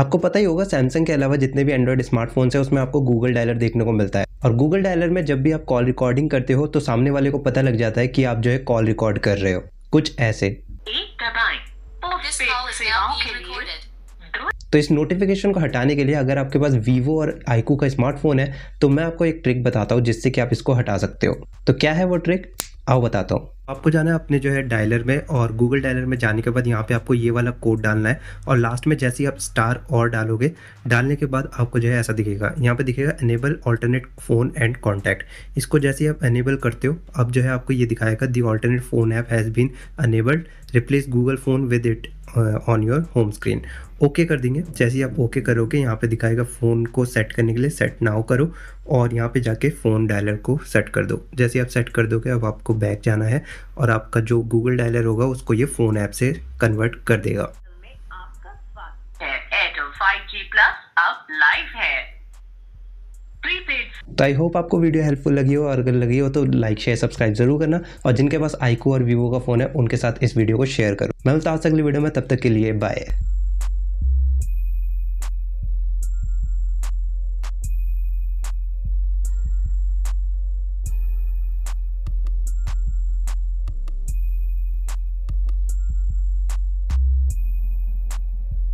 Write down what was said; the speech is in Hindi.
आपको पता ही होगा सैमसंग के अलावा जितने भी एंड्रॉइड स्मार्टफोन्स है उसमें आपको गूगल डायलर देखने को मिलता है और गूगल डायलर में जब भी आप कॉल रिकॉर्डिंग करते हो तो सामने वाले को पता लग जाता है कि आप जो है कॉल रिकॉर्ड कर रहे हो कुछ ऐसे तो इस नोटिफिकेशन को हटाने के लिए अगर आपके पास वीवो और आईकू का स्मार्टफोन है तो मैं आपको एक ट्रिक बताता हूँ जिससे कि आप इसको हटा सकते हो तो क्या है वो ट्रिक आओ बताता हूँ आपको जाना है अपने जो है डायलर में और गूगल डायलर में जाने के बाद यहाँ पे आपको ये वाला कोड डालना है और लास्ट में जैसे ही आप स्टार और डालोगे डालने के बाद आपको जो है ऐसा दिखेगा यहाँ पे दिखेगा enable alternate phone and contact इसको जैसे ही आप एनेबल करते हो अब जो है आपको ये दिखाएगा the alternate phone app has been enabled replace Google phone with it on your home screen okay कर देंगे जैसे ही आप ओके करोगे यहाँ पे दिखाएगा फ़ोन को सेट करने के लिए सेट नाउ करो और यहाँ पे जाके फ़ोन डायलर को सेट कर दो जैसे आप सेट कर दोगे अब आपको बैक जाना है और आपका जो गूगल डायलर होगा उसको ये फ़ोन ऐप से कन्वर्ट कर देगा तो आई होप आपको वीडियो हेल्पफुल लगी हो और अगर लगी हो तो लाइक शेयर सब्सक्राइब जरूर करना और जिनके पास आईको और वीवो का फ़ोन है उनके साथ इस वीडियो को शेयर करो मैं मिलता अगली वीडियो में तब तक के लिए बाय